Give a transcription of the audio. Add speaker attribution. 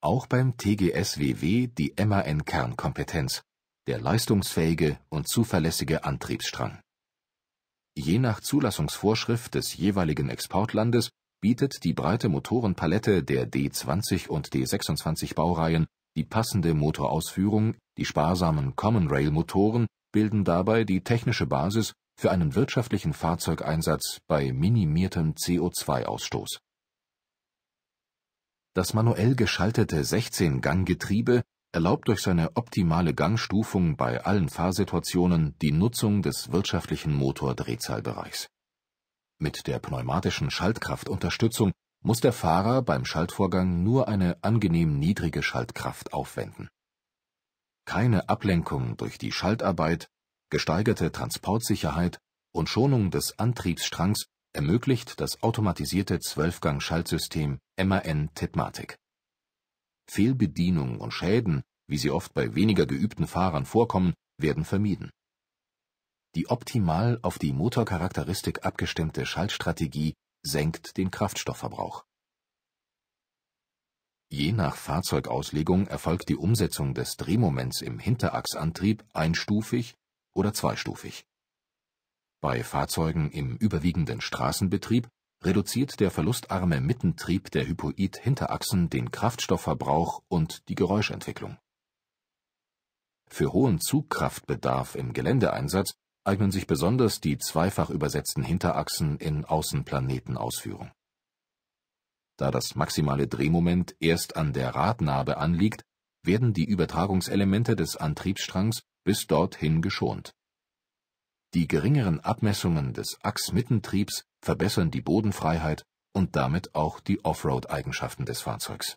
Speaker 1: auch beim TGSWW die MAN-Kernkompetenz, der leistungsfähige und zuverlässige Antriebsstrang. Je nach Zulassungsvorschrift des jeweiligen Exportlandes bietet die breite Motorenpalette der D20 und D26 Baureihen die passende Motorausführung, die sparsamen Common Rail Motoren bilden dabei die technische Basis für einen wirtschaftlichen Fahrzeugeinsatz bei minimiertem CO2-Ausstoß das manuell geschaltete 16-Gang-Getriebe erlaubt durch seine optimale Gangstufung bei allen Fahrsituationen die Nutzung des wirtschaftlichen Motordrehzahlbereichs. Mit der pneumatischen Schaltkraftunterstützung muss der Fahrer beim Schaltvorgang nur eine angenehm niedrige Schaltkraft aufwenden. Keine Ablenkung durch die Schaltarbeit, gesteigerte Transportsicherheit und Schonung des Antriebsstrangs ermöglicht das automatisierte Zwölfgang-Schaltsystem MAN Tipmatic. Fehlbedienung und Schäden, wie sie oft bei weniger geübten Fahrern vorkommen, werden vermieden. Die optimal auf die Motorcharakteristik abgestimmte Schaltstrategie senkt den Kraftstoffverbrauch. Je nach Fahrzeugauslegung erfolgt die Umsetzung des Drehmoments im Hinterachsantrieb einstufig oder zweistufig. Bei Fahrzeugen im überwiegenden Straßenbetrieb reduziert der verlustarme Mittentrieb der Hypoid-Hinterachsen den Kraftstoffverbrauch und die Geräuschentwicklung. Für hohen Zugkraftbedarf im Geländeeinsatz eignen sich besonders die zweifach übersetzten Hinterachsen in Außenplanetenausführung. Da das maximale Drehmoment erst an der Radnabe anliegt, werden die Übertragungselemente des Antriebsstrangs bis dorthin geschont die geringeren Abmessungen des Achsmittentriebs verbessern die Bodenfreiheit und damit auch die Offroad-Eigenschaften des Fahrzeugs